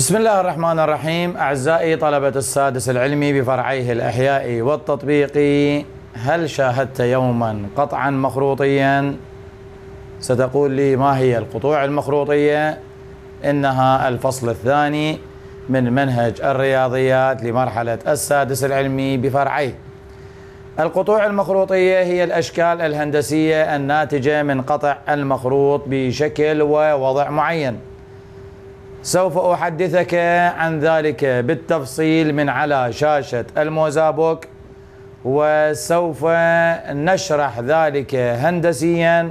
بسم الله الرحمن الرحيم أعزائي طلبة السادس العلمي بفرعيه الأحيائي والتطبيقي هل شاهدت يوما قطعا مخروطيا ستقول لي ما هي القطوع المخروطية إنها الفصل الثاني من منهج الرياضيات لمرحلة السادس العلمي بفرعيه القطوع المخروطية هي الأشكال الهندسية الناتجة من قطع المخروط بشكل ووضع معين سوف أحدثك عن ذلك بالتفصيل من على شاشة الموزابوك وسوف نشرح ذلك هندسيا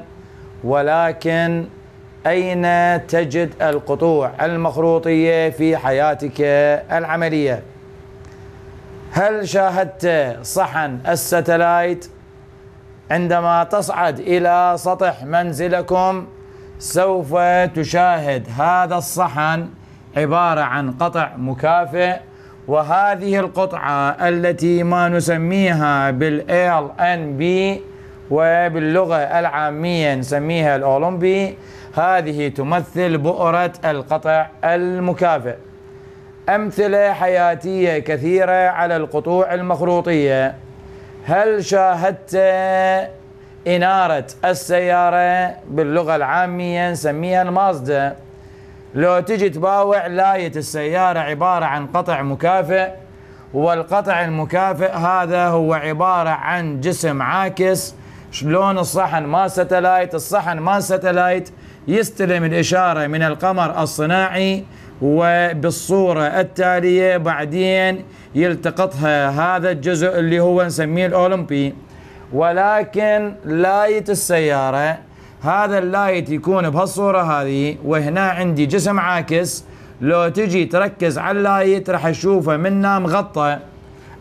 ولكن أين تجد القطوع المخروطية في حياتك العملية هل شاهدت صحن الستلايت عندما تصعد إلى سطح منزلكم سوف تشاهد هذا الصحن عبارة عن قطع مكافئ وهذه القطعة التي ما نسميها بال بي وباللغة العامية نسميها الأولمبي هذه تمثل بؤرة القطع المكافئ أمثلة حياتية كثيرة على القطوع المخروطية هل شاهدت إنارة السيارة باللغة العامية نسميها المازدا لو تجي تباوع لاية السيارة عبارة عن قطع مكافئ والقطع المكافئ هذا هو عبارة عن جسم عاكس شلون الصحن ما ستلايت الصحن ما ستلايت يستلم الإشارة من القمر الصناعي وبالصورة التالية بعدين يلتقطها هذا الجزء اللي هو نسميه الأولمبي ولكن لايت السيارة هذا اللايت يكون بهالصورة هذه وهنا عندي جسم عاكس لو تجي تركز على اللايت راح تشوفه منا مغطى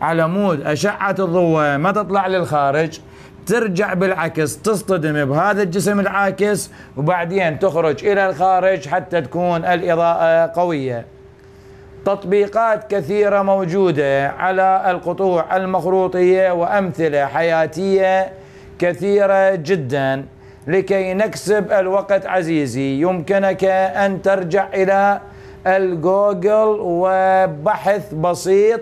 على مود أشعة الضوء ما تطلع للخارج ترجع بالعكس تصطدم بهذا الجسم العاكس وبعدين تخرج إلى الخارج حتى تكون الإضاءة قوية تطبيقات كثيرة موجودة على القطوع المخروطية وأمثلة حياتية كثيرة جدا لكي نكسب الوقت عزيزي يمكنك أن ترجع إلى الجوجل وبحث بسيط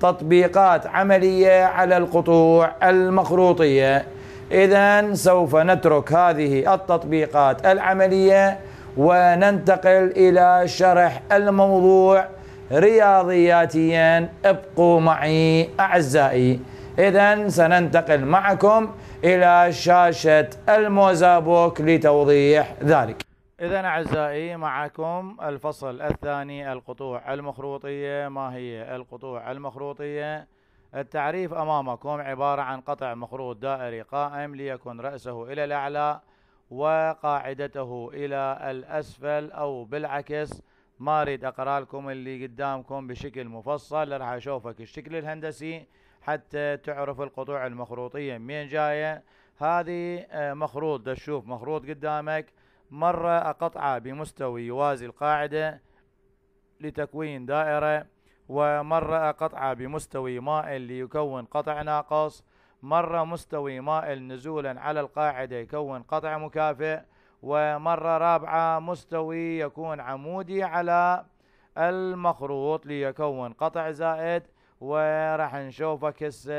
تطبيقات عملية على القطوع المخروطية إذا سوف نترك هذه التطبيقات العملية وننتقل إلى شرح الموضوع رياضياتيا ابقوا معي أعزائي إذا سننتقل معكم إلى شاشة الموزابوك لتوضيح ذلك إذا أعزائي معكم الفصل الثاني القطوع المخروطية ما هي القطوع المخروطية؟ التعريف أمامكم عبارة عن قطع مخروط دائري قائم ليكن رأسه إلى الأعلى وقاعدته إلى الأسفل أو بالعكس ما اريد اقرا لكم اللي قدامكم بشكل مفصل راح اشوفك الشكل الهندسي حتى تعرف القطوع المخروطيه منين جايه هذه آه، مخروط تشوف مخروط قدامك مره اقطعه بمستوى يوازي القاعده لتكوين دائره ومره اقطعه بمستوي مائل ليكون قطع ناقص مره مستوي مائل نزولا على القاعده يكون قطع مكافئ ومرة رابعة مستوي يكون عمودي على المخروط ليكون قطع زائد وراح نشوفك هسه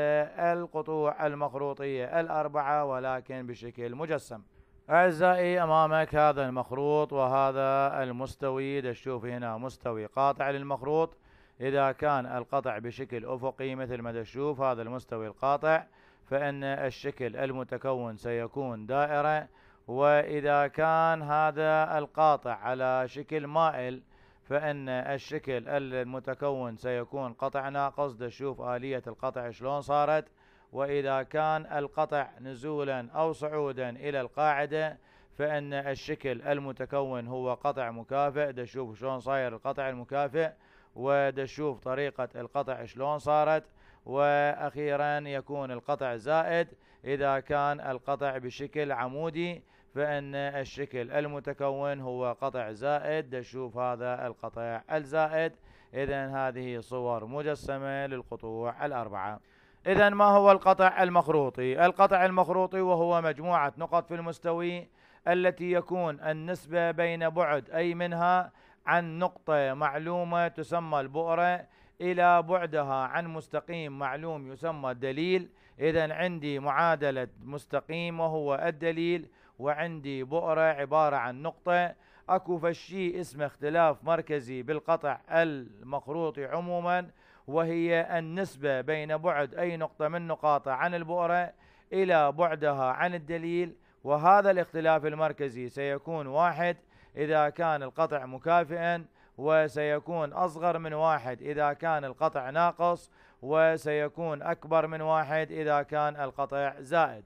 القطوع المخروطية الأربعة ولكن بشكل مجسم أعزائي أمامك هذا المخروط وهذا المستوي تشوف هنا مستوي قاطع للمخروط إذا كان القطع بشكل أفقي مثل ما تشوف هذا المستوي القاطع فإن الشكل المتكون سيكون دائرة وإذا كان هذا القاطع على شكل مائل فإن الشكل المتكون سيكون قطع ناقص دشوف آلية القطع شلون صارت وإذا كان القطع نزولا أو صعودا إلى القاعدة فإن الشكل المتكون هو قطع مكافئ دشوف شلون صاير القطع المكافئ ودشوف طريقة القطع شلون صارت وأخيرا يكون القطع زائد إذا كان القطع بشكل عمودي فإن الشكل المتكون هو قطع زائد نشوف هذا القطع الزائد إذا هذه صور مجسمة للقطوع الأربعة إذا ما هو القطع المخروطي؟ القطع المخروطي وهو مجموعة نقط في المستوي التي يكون النسبة بين بعد أي منها عن نقطة معلومة تسمى البؤرة إلى بعدها عن مستقيم معلوم يسمى الدليل إذا عندي معادلة مستقيم وهو الدليل وعندي بؤرة عبارة عن نقطة أكو فشي اسمه اختلاف مركزي بالقطع المخروط عموما وهي النسبة بين بعد أي نقطة من نقاطها عن البؤرة إلى بعدها عن الدليل وهذا الاختلاف المركزي سيكون واحد إذا كان القطع مكافئا وسيكون أصغر من واحد إذا كان القطع ناقص وسيكون أكبر من واحد إذا كان القطع زائد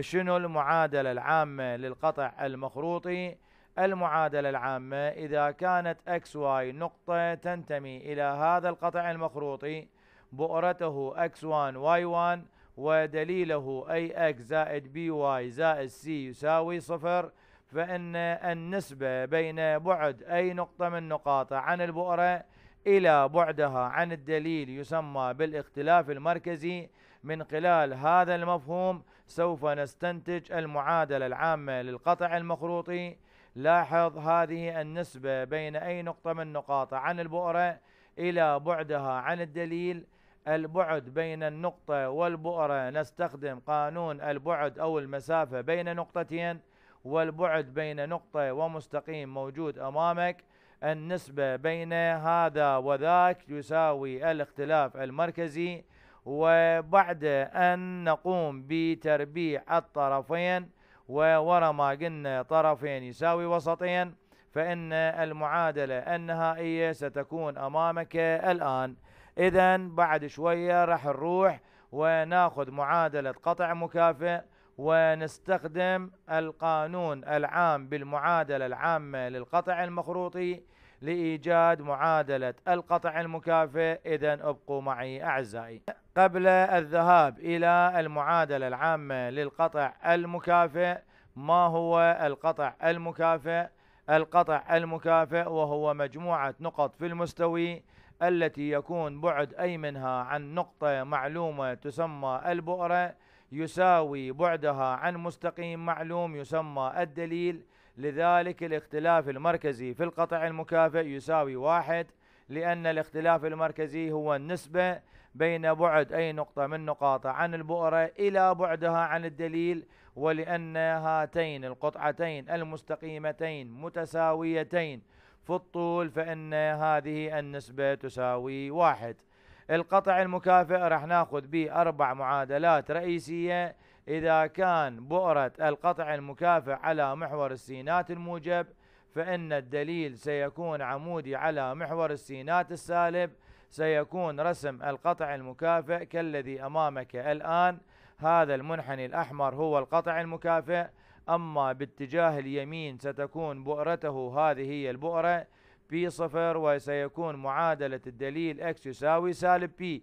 شنو المعادلة العامة للقطع المخروطي المعادلة العامة إذا كانت اكس واي نقطة تنتمي إلى هذا القطع المخروطي بؤرته x1 y1 ودليله أي x 1 y 1 ودليله اي أكس زايد by زائد c يساوي صفر فإن النسبة بين بعد أي نقطة من نقاطه عن البؤرة إلى بعدها عن الدليل يسمى بالاختلاف المركزي من خلال هذا المفهوم سوف نستنتج المعادلة العامة للقطع المخروطي لاحظ هذه النسبة بين أي نقطة من نقاط عن البؤرة إلى بعدها عن الدليل البعد بين النقطة والبؤرة نستخدم قانون البعد أو المسافة بين نقطتين والبعد بين نقطة ومستقيم موجود أمامك النسبة بين هذا وذاك يساوي الاختلاف المركزي وبعد أن نقوم بتربيع الطرفين وورا ما قلنا طرفين يساوي وسطين فإن المعادلة النهائية ستكون أمامك الآن إذا بعد شوية راح نروح وناخذ معادلة قطع مكافئ ونستخدم القانون العام بالمعادلة العامة للقطع المخروطي لإيجاد معادلة القطع المكافئ إذا ابقوا معي أعزائي قبل الذهاب إلى المعادلة العامة للقطع المكافئ ما هو القطع المكافئ؟ القطع المكافئ وهو مجموعة نقط في المستوي التي يكون بعد أي منها عن نقطة معلومة تسمى البؤرة يساوي بعدها عن مستقيم معلوم يسمى الدليل لذلك الاختلاف المركزي في القطع المكافئ يساوي واحد لأن الاختلاف المركزي هو النسبة بين بعد أي نقطة من نقاط عن البؤرة إلى بعدها عن الدليل ولأن هاتين القطعتين المستقيمتين متساويتين في الطول فإن هذه النسبة تساوي واحد القطع المكافئ راح ناخذ به اربع معادلات رئيسيه اذا كان بؤره القطع المكافئ على محور السينات الموجب فان الدليل سيكون عمودي على محور السينات السالب سيكون رسم القطع المكافئ كالذي امامك الان هذا المنحني الاحمر هو القطع المكافئ اما باتجاه اليمين ستكون بؤرته هذه هي البؤره بي صفر وسيكون معادلة الدليل اكس يساوي سالب بي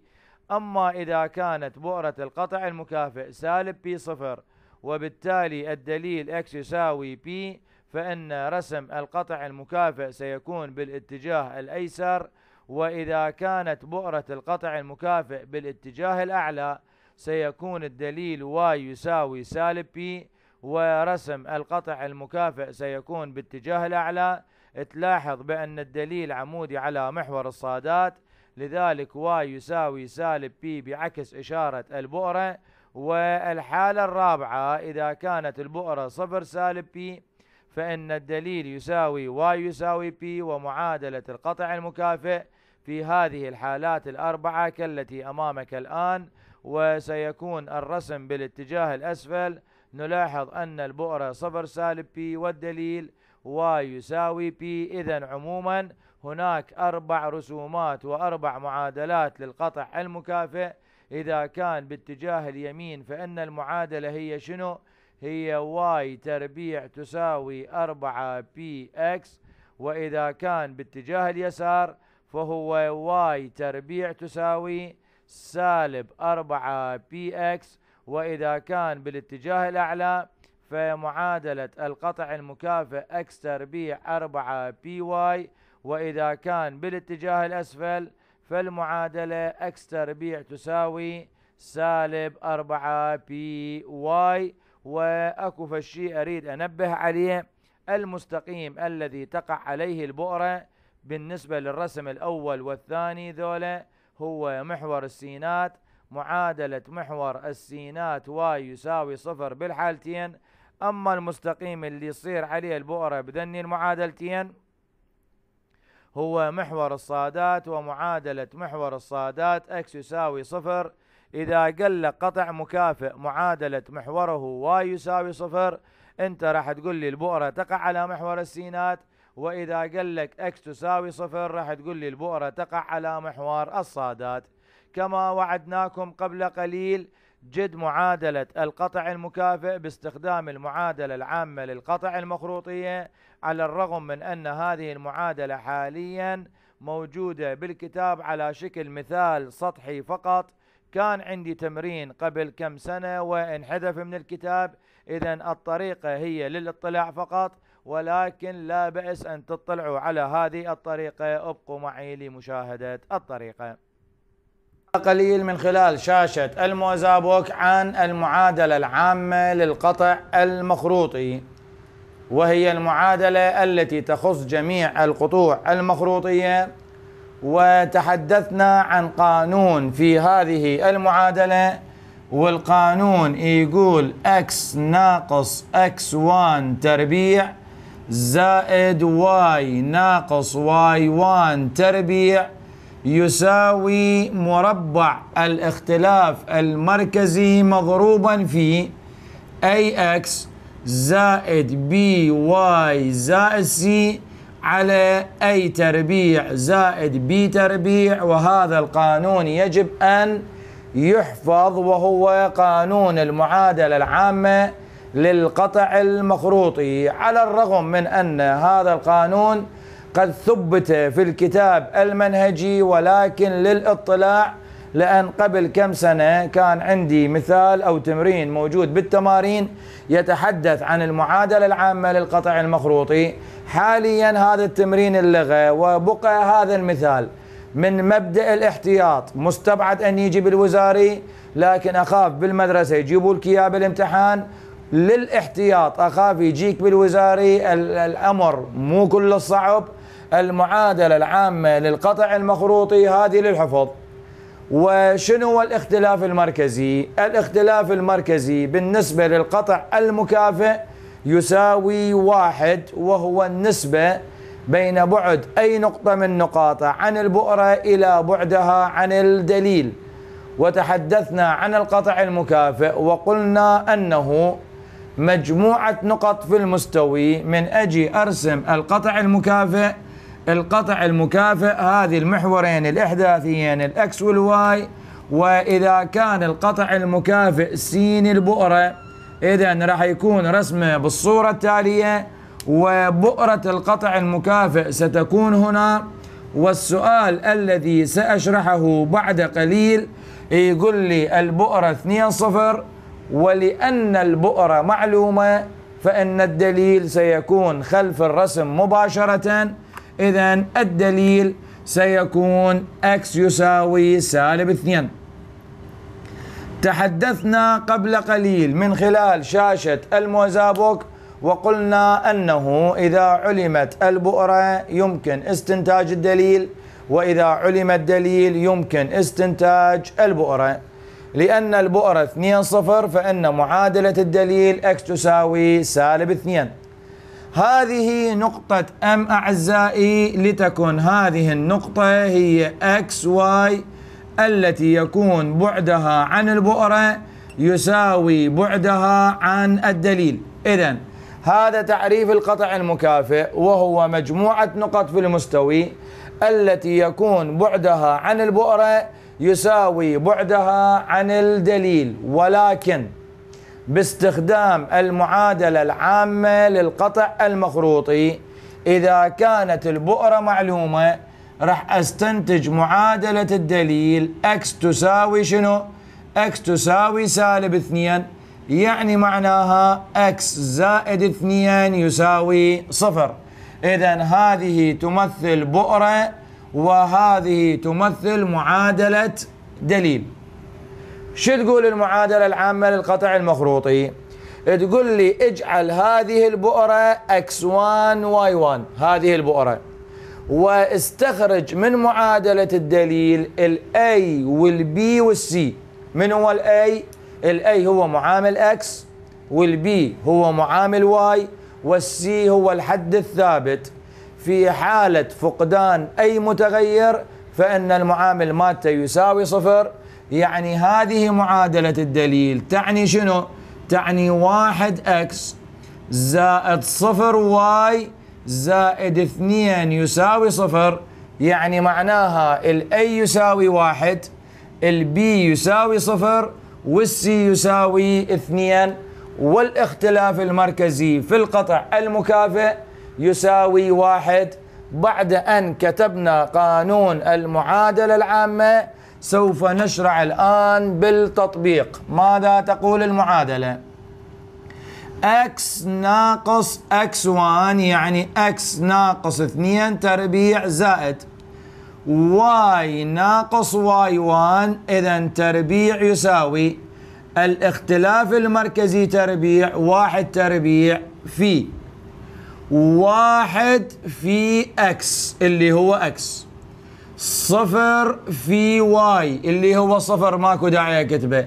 أما إذا كانت بؤرة القطع المكافئ سالب بي صفر وبالتالي الدليل اكس يساوي بي فإن رسم القطع المكافئ سيكون بالاتجاه الأيسر وإذا كانت بؤرة القطع المكافئ بالاتجاه الأعلى سيكون الدليل واي يساوي سالب بي ورسم القطع المكافئ سيكون باتجاه الأعلى تلاحظ بأن الدليل عمودي على محور الصادات لذلك واي يساوي سالب بي بعكس إشارة البؤرة والحالة الرابعة إذا كانت البؤرة صفر سالب بي فإن الدليل يساوي واي يساوي بي ومعادلة القطع المكافئ في هذه الحالات الأربعة كالتي أمامك الآن وسيكون الرسم بالاتجاه الأسفل نلاحظ أن البؤرة صفر سالب بي والدليل واي يساوي بي إذا عموما هناك أربع رسومات وأربع معادلات للقطع المكافئ إذا كان باتجاه اليمين فإن المعادلة هي شنو؟ هي واي تربيع تساوي أربعة بي اكس وإذا كان باتجاه اليسار فهو واي تربيع تساوي سالب أربعة بي اكس وإذا كان بالاتجاه الأعلى فمعادلة القطع المكافئ x تربيع 4 بي واي وإذا كان بالاتجاه الأسفل فالمعادلة x تربيع تساوي سالب 4 بي واي وأكو فشي أريد أنبه عليه المستقيم الذي تقع عليه البؤرة بالنسبة للرسم الأول والثاني ذولا هو محور السينات معادلة محور السينات واي يساوي صفر بالحالتين أما المستقيم اللي يصير عليه البؤرة بدني المعادلتين هو محور الصادات ومعادلة محور الصادات X يساوي صفر إذا قل قطع مكافئ معادلة محوره Y يساوي صفر أنت راح تقول لي البؤرة تقع على محور السينات وإذا قال لك X تساوي صفر راح تقول لي البؤرة تقع على محور الصادات كما وعدناكم قبل قليل جد معادلة القطع المكافئ باستخدام المعادلة العامة للقطع المخروطية على الرغم من أن هذه المعادلة حاليا موجودة بالكتاب على شكل مثال سطحي فقط كان عندي تمرين قبل كم سنة وانحذف من الكتاب إذا الطريقة هي للاطلاع فقط ولكن لا بأس أن تطلعوا على هذه الطريقة ابقوا معي لمشاهدة الطريقة قليل من خلال شاشة الموزابوك عن المعادلة العامة للقطع المخروطي وهي المعادلة التي تخص جميع القطوع المخروطية وتحدثنا عن قانون في هذه المعادلة والقانون يقول x ناقص x1 تربيع زائد y ناقص y1 تربيع يساوي مربع الاختلاف المركزي مضروبا في AX زائد BY زائد C على أي تربيع زائد بي تربيع وهذا القانون يجب أن يحفظ وهو قانون المعادلة العامة للقطع المخروطي على الرغم من أن هذا القانون قد ثبت في الكتاب المنهجي ولكن للاطلاع لأن قبل كم سنة كان عندي مثال أو تمرين موجود بالتمارين يتحدث عن المعادلة العامة للقطع المخروطي حاليا هذا التمرين اللغة وبقى هذا المثال من مبدأ الاحتياط مستبعد أن يجي بالوزاري لكن أخاف بالمدرسة يجيبوا لك إياه بالامتحان للاحتياط أخاف يجيك بالوزاري الأمر مو كل الصعب المعادلة العامة للقطع المخروطي هذه للحفظ وشنو هو الاختلاف المركزي الاختلاف المركزي بالنسبة للقطع المكافئ يساوي واحد وهو النسبة بين بعد أي نقطة من نقاطه عن البؤرة إلى بعدها عن الدليل وتحدثنا عن القطع المكافئ وقلنا أنه مجموعة نقط في المستوي من أجي أرسم القطع المكافئ القطع المكافئ هذه المحورين الإحداثيين الأكس والواي وإذا كان القطع المكافئ سين البؤرة إذا راح يكون رسمه بالصورة التالية وبؤرة القطع المكافئ ستكون هنا والسؤال الذي سأشرحه بعد قليل يقول لي البؤرة 2 صفر ولأن البؤرة معلومة فإن الدليل سيكون خلف الرسم مباشرةً إذا الدليل سيكون x يساوي سالب 2 تحدثنا قبل قليل من خلال شاشة الموزابوك وقلنا أنه إذا علمت البؤرة يمكن استنتاج الدليل وإذا علم الدليل يمكن استنتاج البؤرة لأن البؤرة 2 صفر فإن معادلة الدليل x تساوي سالب 2 هذه نقطة M أعزائي لتكن هذه النقطة هي XY التي يكون بعدها عن البؤرة يساوي بعدها عن الدليل إذا هذا تعريف القطع المكافئ وهو مجموعة نقط في المستوي التي يكون بعدها عن البؤرة يساوي بعدها عن الدليل ولكن باستخدام المعادلة العامة للقطع المخروطي إذا كانت البؤرة معلومة راح استنتج معادلة الدليل X تساوي شنو؟ X تساوي سالب اثنين يعني معناها X زائد اثنين يساوي صفر اذا هذه تمثل بؤرة وهذه تمثل معادلة دليل شو تقول المعادلة العامة للقطع المخروطي تقول لي اجعل هذه البؤرة x1 y1 هذه البؤرة واستخرج من معادلة الدليل الاي والبي والسي من هو الاي الاي هو معامل اكس والبي هو معامل واي والسي هو الحد الثابت في حالة فقدان أي متغير فإن المعامل مالته يساوي صفر يعني هذه معادلة الدليل تعني شنو؟ تعني واحد اكس زائد صفر واي زائد اثنين يساوي صفر يعني معناها الاي يساوي واحد البي يساوي صفر والسي يساوي اثنين والاختلاف المركزي في القطع المكافئ يساوي واحد بعد أن كتبنا قانون المعادلة العامة سوف نشرع الآن بالتطبيق ماذا تقول المعادلة x ناقص x1 يعني x ناقص 2 تربيع زائد y ناقص y1 إذا تربيع يساوي الاختلاف المركزي تربيع واحد تربيع في واحد في x اللي هو x صفر في واي اللي هو صفر ماكو داعي اكتبه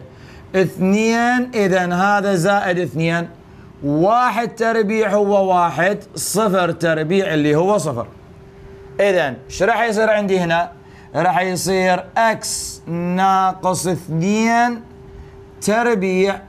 اثنين اذا هذا زائد اثنين واحد تربيع هو واحد صفر تربيع اللي هو صفر اذا ايش راح يصير عندي هنا راح يصير اكس ناقص اثنين تربيع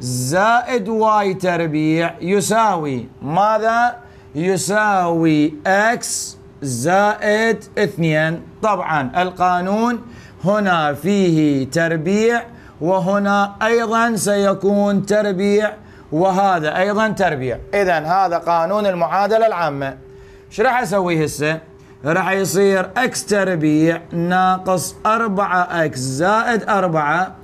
زائد واي تربيع يساوي ماذا يساوي اكس زائد اثنين طبعا القانون هنا فيه تربيع وهنا أيضا سيكون تربيع وهذا أيضا تربيع إذا هذا قانون المعادلة العامة ايش راح أسوي هسه راح يصير اكس تربيع ناقص 4 اكس زائد 4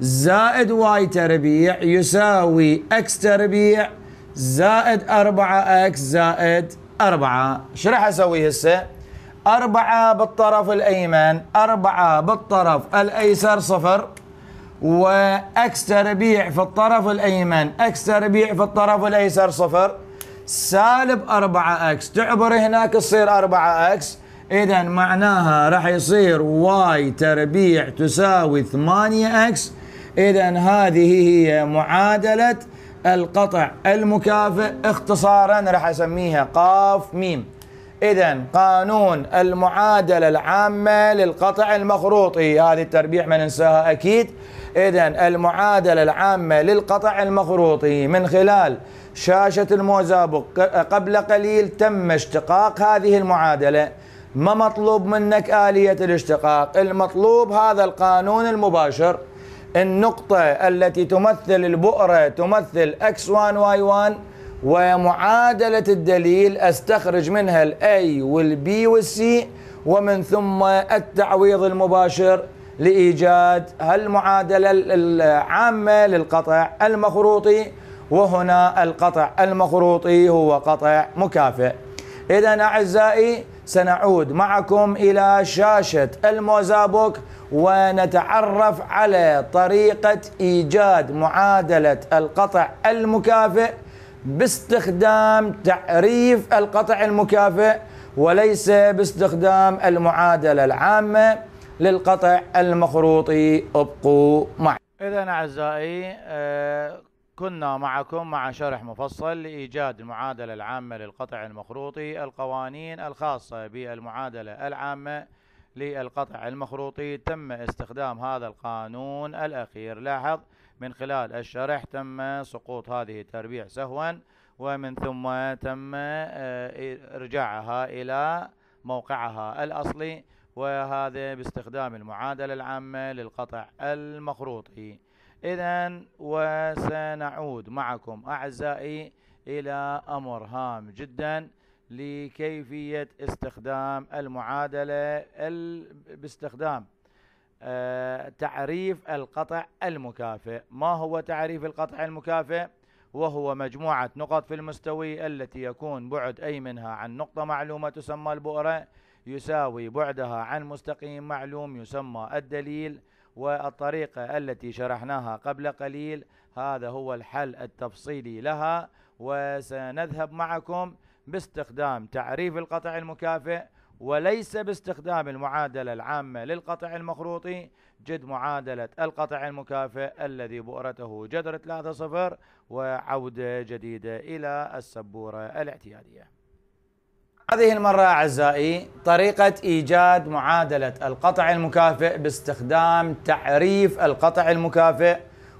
زائد واي تربيع يساوي اكس تربيع زائد 4 اكس زائد أربعة شو راح أسوي هسه أربعة بالطرف الأيمن أربعة بالطرف الأيسر صفر وأكس تربيع في الطرف الأيمن أكس تربيع في الطرف الأيسر صفر سالب أربعة أكس تعبر هناك تصير أربعة أكس إذا معناها راح يصير واي تربيع تساوي ثمانية أكس إذا هذه هي معادلة القطع المكافئ اختصارا راح اسميها قاف ميم اذا قانون المعادله العامه للقطع المخروطي هذه التربيع ما ننساها اكيد اذا المعادله العامه للقطع المخروطي من خلال شاشه الموزابق قبل قليل تم اشتقاق هذه المعادله ما مطلوب منك اليه الاشتقاق المطلوب هذا القانون المباشر النقطة التي تمثل البؤرة تمثل x1 y1 ومعادلة الدليل أستخرج منها الأي والبي والسي ومن ثم التعويض المباشر لإيجاد المعادلة العامة للقطع المخروطي وهنا القطع المخروطي هو قطع مكافئ إذا أعزائي سنعود معكم إلى شاشة الموزابوك ونتعرف على طريقة إيجاد معادلة القطع المكافئ باستخدام تعريف القطع المكافئ وليس باستخدام المعادلة العامة للقطع المخروطي ابقوا معي إذا أعزائي آه، كنا معكم مع شرح مفصل لإيجاد المعادلة العامة للقطع المخروطي القوانين الخاصة بالمعادلة العامة للقطع المخروطي تم استخدام هذا القانون الأخير لاحظ من خلال الشرح تم سقوط هذه التربيع سهوا ومن ثم تم آه، إرجاعها إلى موقعها الأصلي وهذا باستخدام المعادلة العامة للقطع المخروطي إذا وسنعود معكم أعزائي إلى أمر هام جدا لكيفية استخدام المعادلة باستخدام آه، تعريف القطع المكافئ ما هو تعريف القطع المكافئ؟ وهو مجموعة نقط في المستوي التي يكون بعد أي منها عن نقطة معلومة تسمى البؤرة يساوي بعدها عن مستقيم معلوم يسمى الدليل والطريقة التي شرحناها قبل قليل هذا هو الحل التفصيلي لها وسنذهب معكم باستخدام تعريف القطع المكافئ وليس باستخدام المعادلة العامة للقطع المخروطي جد معادلة القطع المكافئ الذي بؤرته جذر 3 صفر وعودة جديدة إلى السبورة الاعتيادية هذه المرة أعزائي طريقة إيجاد معادلة القطع المكافئ باستخدام تعريف القطع المكافئ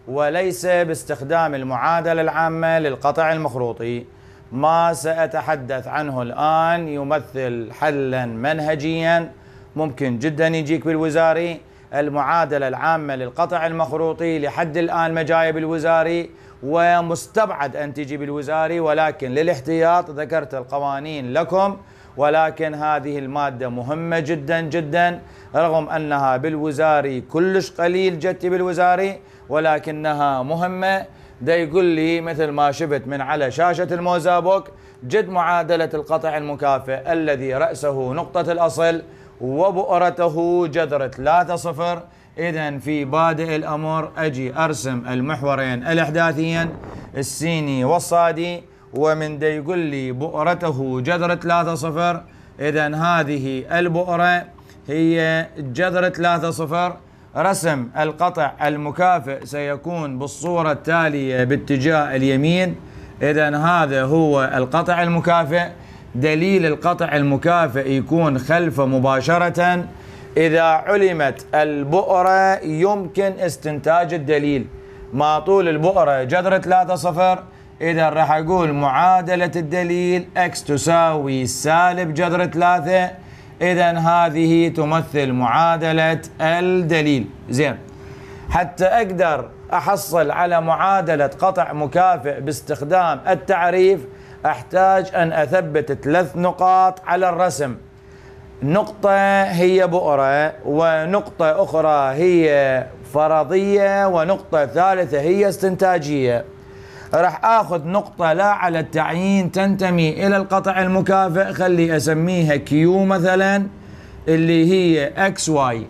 وليس باستخدام المعادلة العامة للقطع المخروطي ما سأتحدث عنه الآن يمثل حلا منهجيا ممكن جدا يجيك بالوزاري المعادلة العامة للقطع المخروطي لحد الآن ما جاية بالوزاري ومستبعد أن تجي بالوزاري ولكن للاحتياط ذكرت القوانين لكم ولكن هذه المادة مهمة جدا جدا رغم أنها بالوزاري كلش قليل جت بالوزاري ولكنها مهمة دا يقول لي مثل ما شفت من على شاشة الموزابوك جد معادلة القطع المكافئ الذي رأسه نقطة الأصل وبؤرته جذر 3 صفر إذا في بادئ الأمر أجي أرسم المحورين الأحداثيين السيني والصادي ومن دا يقول لي بؤرته جذر ثلاثة صفر إذا هذه البؤرة هي جذر ثلاثة صفر رسم القطع المكافئ سيكون بالصورة التالية باتجاه اليمين إذا هذا هو القطع المكافئ دليل القطع المكافئ يكون خلفه مباشرةً إذا علمت البؤرة يمكن استنتاج الدليل ما طول البؤرة جذر 3 صفر إذا راح أقول معادلة الدليل X تساوي سالب جذر 3 إذا هذه تمثل معادلة الدليل زين حتى أقدر أحصل على معادلة قطع مكافئ باستخدام التعريف أحتاج أن أثبت ثلاث نقاط على الرسم نقطة هي بؤرة ونقطة أخرى هي فرضية ونقطة ثالثة هي استنتاجية راح اخذ نقطة لا على التعيين تنتمي الى القطع المكافئ خلي اسميها كيو مثلا اللي هي اكس واي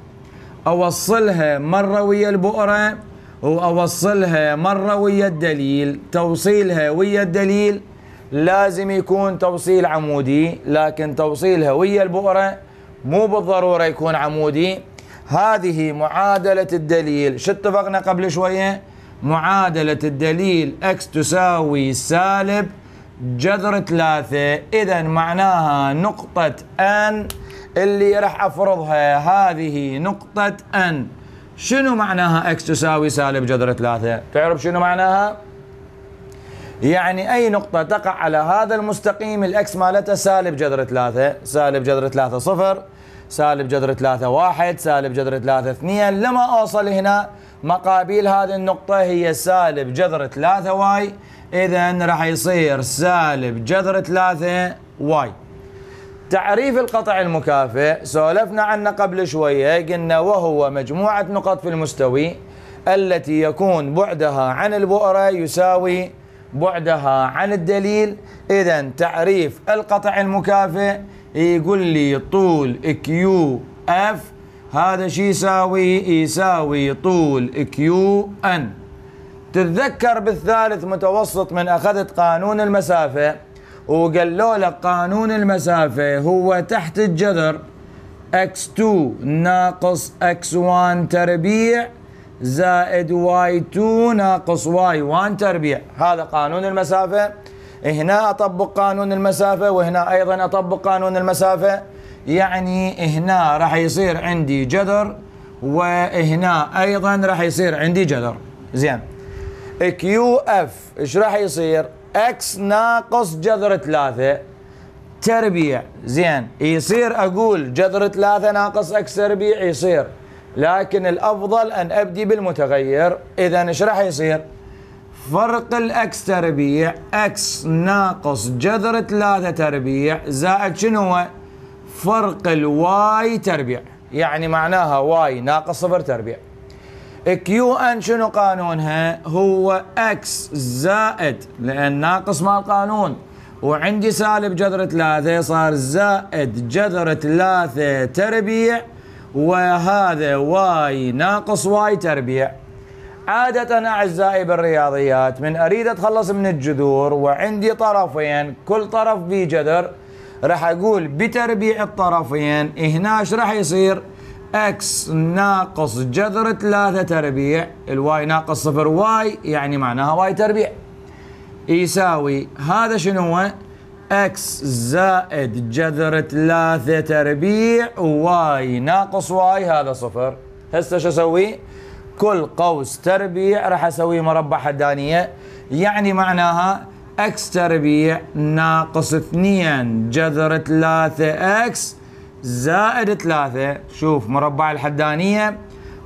اوصلها مرة ويا البؤرة واوصلها مرة ويا الدليل توصيلها ويا الدليل لازم يكون توصيل عمودي لكن توصيل هوية البؤرة مو بالضرورة يكون عمودي هذه معادلة الدليل شو اتفقنا قبل شوية معادلة الدليل اكس تساوي سالب جذر ثلاثة اذا معناها نقطة ان اللي راح افرضها هذه نقطة ان شنو معناها اكس تساوي سالب جذر ثلاثة تعرف شنو معناها يعني أي نقطة تقع على هذا المستقيم الأكس مالته سالب جذر ثلاثة سالب جذر ثلاثة صفر سالب جذر ثلاثة واحد سالب جذر ثلاثة اثنين لما أوصل هنا مقابيل هذه النقطة هي سالب جذر ثلاثة واي إذا راح يصير سالب جذر ثلاثة واي تعريف القطع المكافئ سولفنا عنه قبل شوية قلنا وهو مجموعة نقط في المستوي التي يكون بعدها عن البؤرة يساوي بعدها عن الدليل إذا تعريف القطع المكافئ يقول لي طول كيو اف هذا شو يساوي؟ يساوي طول كيو ان تتذكر بالثالث متوسط من اخذت قانون المسافه وقالوا لك قانون المسافه هو تحت الجذر x2 ناقص x1 تربيع زائد واي 2 ناقص واي 1 تربيع هذا قانون المسافة هنا أطبق قانون المسافة وهنا أيضا أطبق قانون المسافة يعني هنا راح يصير عندي جذر وهنا أيضا راح يصير عندي جذر زين كيو اف ايش راح يصير اكس ناقص جذر ثلاثة تربيع زين يصير أقول جذر ثلاثة ناقص اكس تربيع يصير لكن الأفضل أن أبدي بالمتغير إذا إيش راح يصير فرق الأكس تربيع أكس ناقص جذر ثلاثة تربيع زائد شنو هو فرق الواي تربيع يعني معناها واي ناقص صفر تربيع كيو ان شنو قانونها هو اكس زائد لان ناقص مال قانون وعندي سالب جذر ثلاثة صار زائد جذر ثلاثة تربيع وهذا واي ناقص واي تربيع عادة أعزائي بالرياضيات من أريد أتخلص من الجذور وعندي طرفين كل طرف به جذر راح أقول بتربيع الطرفين هنا ايش راح يصير اكس ناقص جذر ثلاثة تربيع الواي ناقص صفر واي يعني معناها واي تربيع يساوي هذا شنو هو اكس زائد جذر ثلاثة تربيع واي ناقص واي هذا صفر هسه شو اسوي؟ كل قوس تربيع راح اسويه مربع حدانية يعني معناها اكس تربيع ناقص اثنين جذر ثلاثة اكس زائد ثلاثة شوف مربع الحدانية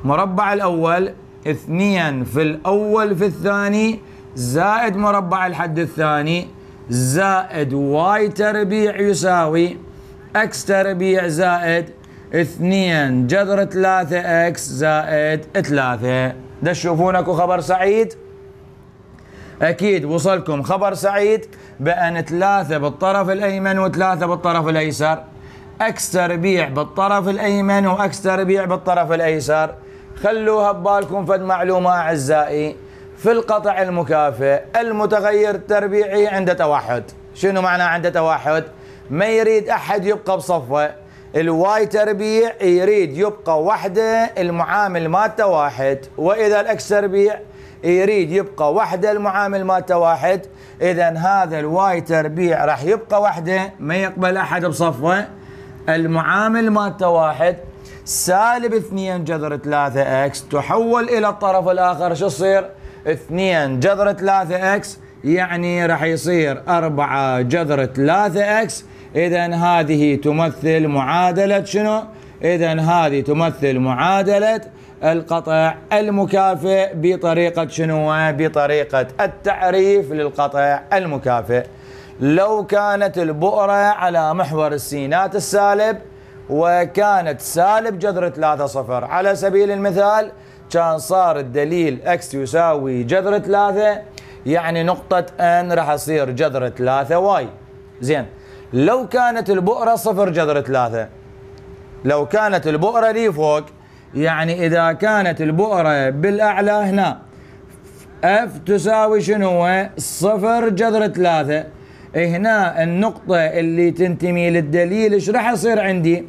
مربع الأول اثنين في الأول في الثاني زائد مربع الحد الثاني زائد واي تربيع يساوي اكس تربيع زائد اثنين جذر ثلاثة اكس زائد ثلاثة ده تشوفون اكو خبر سعيد اكيد وصلكم خبر سعيد بان ثلاثة بالطرف الايمن وثلاثة بالطرف الايسر اكس تربيع بالطرف الايمن واكس تربيع بالطرف الايسر خلوها ببالكم فد معلومة اعزائي في القطع المكافئ المتغير التربيعي عنده توحد شنو معنى عنده توحد ما يريد أحد يبقى بصفه الواي تربيع يريد يبقى وحده المعامل مالته واحد وإذا الأكس تربيع يريد يبقى وحده المعامل مالته واحد إذا هذا الواي تربيع راح يبقى وحده ما يقبل أحد بصفه المعامل مالته واحد سالب اثنين جذر ثلاثة اكس تحول الى الطرف الاخر شو يصير؟ 2 جذر 3 اكس يعني راح يصير 4 جذر 3 اكس اذا هذه تمثل معادله شنو؟ اذا هذه تمثل معادله القطع المكافئ بطريقه شنو؟ بطريقه التعريف للقطع المكافئ. لو كانت البؤره على محور السينات السالب وكانت سالب جذر 3 صفر على سبيل المثال كان صار الدليل اكس يساوي جذر ثلاثة يعني نقطة ان راح تصير جذر ثلاثة واي زين لو كانت البؤرة صفر جذر ثلاثة لو كانت البؤرة لي فوق يعني اذا كانت البؤرة بالاعلى هنا اف تساوي شنو صفر جذر ثلاثة هنا النقطة اللي تنتمي للدليل ايش راح يصير عندي؟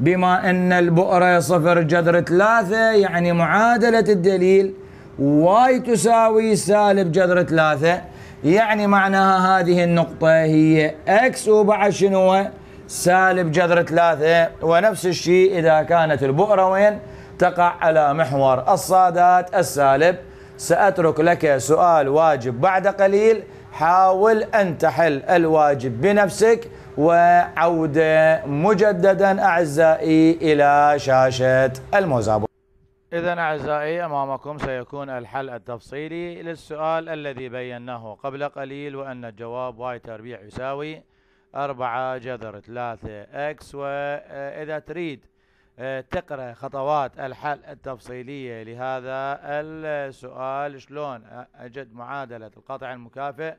بما أن البؤرة صفر جذر ثلاثة يعني معادلة الدليل واي تساوي سالب جذر ثلاثة يعني معناها هذه النقطة هي اكس وبعد شنو سالب جذر ثلاثة ونفس الشيء إذا كانت البؤرة وين تقع على محور الصادات السالب سأترك لك سؤال واجب بعد قليل حاول أن تحل الواجب بنفسك وعودة مجددا أعزائي إلى شاشة الموزابو إذا أعزائي أمامكم سيكون الحل التفصيلي للسؤال الذي بيناه قبل قليل وأن الجواب واي تربيع يساوي أربعة جذر ثلاثة إكس وإذا تريد آه، تقرأ خطوات الحل التفصيلية لهذا السؤال شلون أجد معادلة القطع المكافئ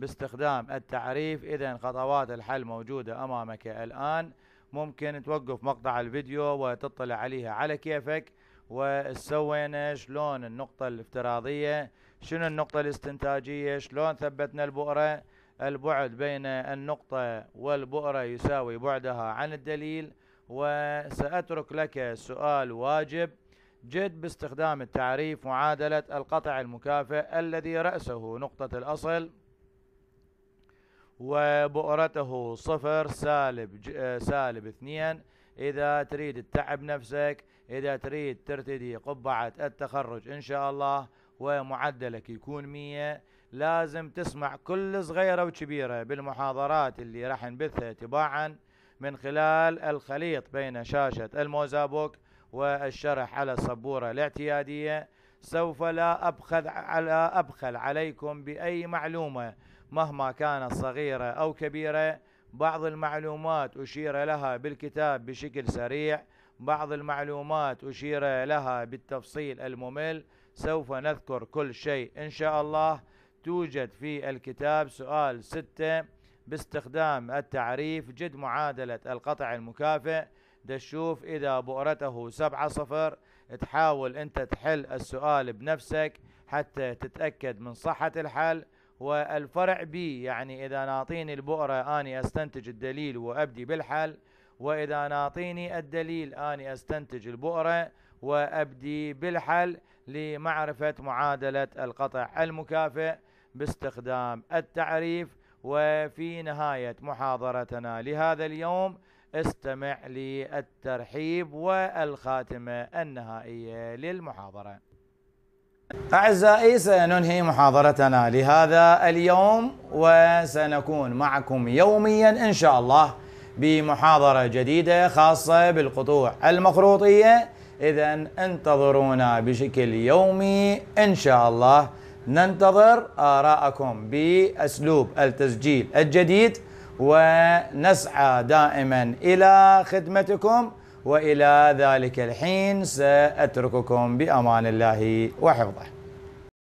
باستخدام التعريف إذا خطوات الحل موجودة أمامك الآن ممكن توقف مقطع الفيديو وتطلع عليها على كيفك وسوينا شلون النقطة الافتراضية شنو النقطة الاستنتاجية شلون ثبتنا البؤرة البعد بين النقطة والبؤرة يساوي بعدها عن الدليل وسأترك لك سؤال واجب جد باستخدام التعريف معادلة القطع المكافئ الذي رأسه نقطة الأصل وبؤرته صفر سالب آه، سالب اثنين إذا تريد تتعب نفسك إذا تريد ترتدي قبعة التخرج إن شاء الله ومعدلك يكون مية لازم تسمع كل صغيرة وكبيرة بالمحاضرات اللي راح نبثها تباعا من خلال الخليط بين شاشة الموزابوك والشرح على السبورة الاعتيادية سوف لا أبخل على أبخل عليكم بأي معلومة مهما كانت صغيرة أو كبيرة بعض المعلومات أشير لها بالكتاب بشكل سريع بعض المعلومات أشير لها بالتفصيل الممل سوف نذكر كل شيء إن شاء الله توجد في الكتاب سؤال ستة باستخدام التعريف جد معادلة القطع المكافئ دشوف إذا بؤرته سبعة صفر تحاول أنت تحل السؤال بنفسك حتى تتأكد من صحة الحل والفرع بي يعني إذا ناطيني البؤرة أني أستنتج الدليل وأبدي بالحل وإذا ناطيني الدليل أني أستنتج البؤرة وأبدي بالحل لمعرفة معادلة القطع المكافئ باستخدام التعريف وفي نهاية محاضرتنا لهذا اليوم استمع للترحيب والخاتمة النهائية للمحاضرة أعزائي سننهي محاضرتنا لهذا اليوم وسنكون معكم يوميا إن شاء الله بمحاضرة جديدة خاصة بالقطوع المخروطية إذا انتظرونا بشكل يومي إن شاء الله ننتظر آراءكم بأسلوب التسجيل الجديد ونسعى دائما إلى خدمتكم والى ذلك الحين ساترككم بامان الله وحفظه